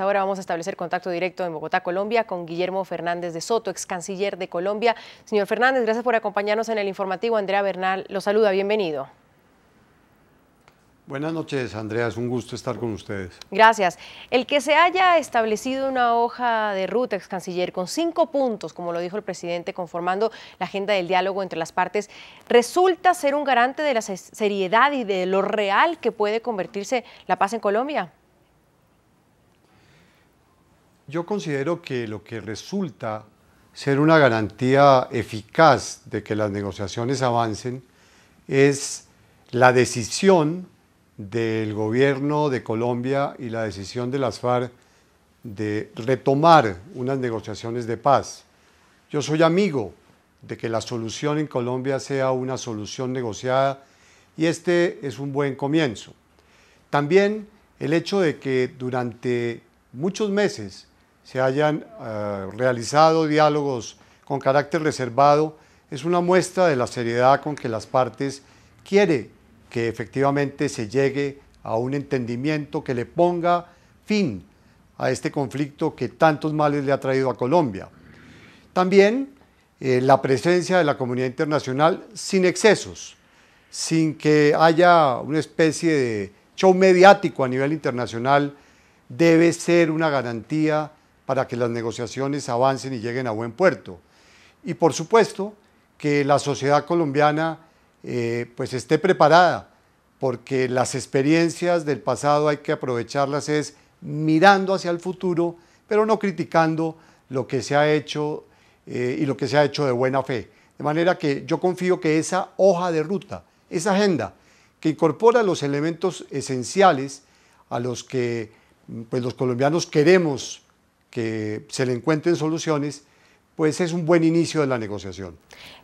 Ahora vamos a establecer contacto directo en Bogotá, Colombia, con Guillermo Fernández de Soto, ex canciller de Colombia. Señor Fernández, gracias por acompañarnos en el informativo. Andrea Bernal lo saluda, bienvenido. Buenas noches, Andrea. Es un gusto estar con ustedes. Gracias. El que se haya establecido una hoja de ruta, ex canciller, con cinco puntos, como lo dijo el presidente, conformando la agenda del diálogo entre las partes, resulta ser un garante de la seriedad y de lo real que puede convertirse la paz en Colombia. Yo considero que lo que resulta ser una garantía eficaz de que las negociaciones avancen es la decisión del gobierno de Colombia y la decisión de las FARC de retomar unas negociaciones de paz. Yo soy amigo de que la solución en Colombia sea una solución negociada y este es un buen comienzo. También el hecho de que durante muchos meses se hayan eh, realizado diálogos con carácter reservado es una muestra de la seriedad con que las partes quieren que efectivamente se llegue a un entendimiento que le ponga fin a este conflicto que tantos males le ha traído a Colombia. También eh, la presencia de la comunidad internacional sin excesos, sin que haya una especie de show mediático a nivel internacional, debe ser una garantía para que las negociaciones avancen y lleguen a buen puerto. Y por supuesto que la sociedad colombiana eh, pues esté preparada, porque las experiencias del pasado hay que aprovecharlas es mirando hacia el futuro, pero no criticando lo que se ha hecho eh, y lo que se ha hecho de buena fe. De manera que yo confío que esa hoja de ruta, esa agenda, que incorpora los elementos esenciales a los que pues, los colombianos queremos que se le encuentren soluciones, pues es un buen inicio de la negociación.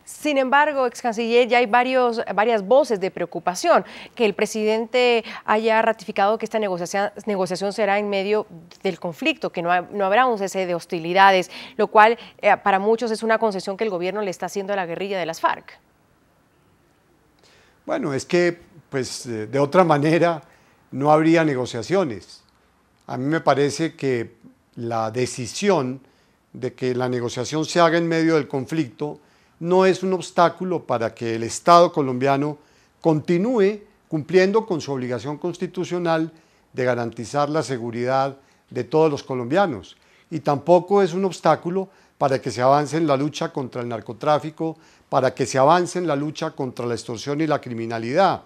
Sin embargo, ex canciller, ya hay varios, varias voces de preocupación que el presidente haya ratificado que esta negociación, será en medio del conflicto, que no, habrá un cese de hostilidades, lo cual eh, para muchos es una concesión que el gobierno le está haciendo a la guerrilla de las FARC. Bueno, es que pues eh, de otra manera no habría negociaciones. A mí me parece que la decisión de que la negociación se haga en medio del conflicto no es un obstáculo para que el Estado colombiano continúe cumpliendo con su obligación constitucional de garantizar la seguridad de todos los colombianos y tampoco es un obstáculo para que se avance en la lucha contra el narcotráfico, para que se avance en la lucha contra la extorsión y la criminalidad.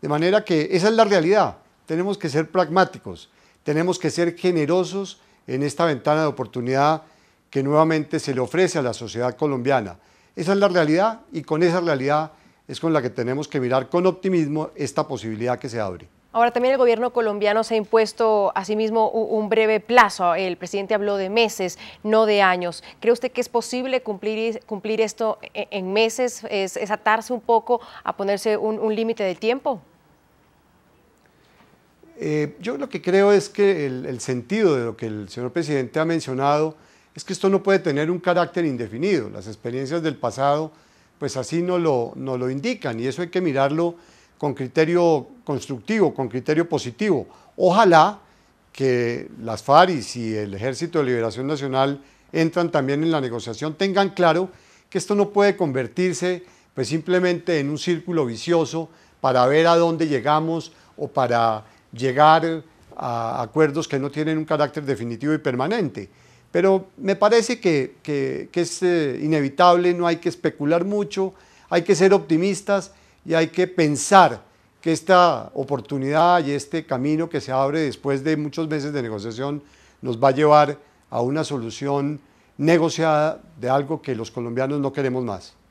De manera que esa es la realidad. Tenemos que ser pragmáticos, tenemos que ser generosos en esta ventana de oportunidad que nuevamente se le ofrece a la sociedad colombiana. Esa es la realidad y con esa realidad es con la que tenemos que mirar con optimismo esta posibilidad que se abre. Ahora también el gobierno colombiano se ha impuesto a mismo un breve plazo. El presidente habló de meses, no de años. ¿Cree usted que es posible cumplir, cumplir esto e, en meses? ¿Es, atarse un poco a ponerse un, un límite de tiempo? Eh, yo lo que creo es que el, sentido de lo que el señor presidente ha mencionado es que esto no puede tener un carácter indefinido. Las experiencias del pasado, pues así no lo, no lo indican y eso hay que mirarlo con criterio constructivo, con criterio positivo. Ojalá que las FARIS y el Ejército de Liberación Nacional entran también en la negociación tengan claro que esto no puede convertirse pues simplemente en un círculo vicioso para ver a dónde llegamos o para llegar eh, a acuerdos que no tienen un carácter definitivo y permanente. Pero me parece que, es eh, inevitable, no hay que especular mucho, hay que ser optimistas y hay que pensar que esta oportunidad y este camino que se abre después de muchos meses de negociación nos va a llevar a una solución negociada de algo que los colombianos no queremos más.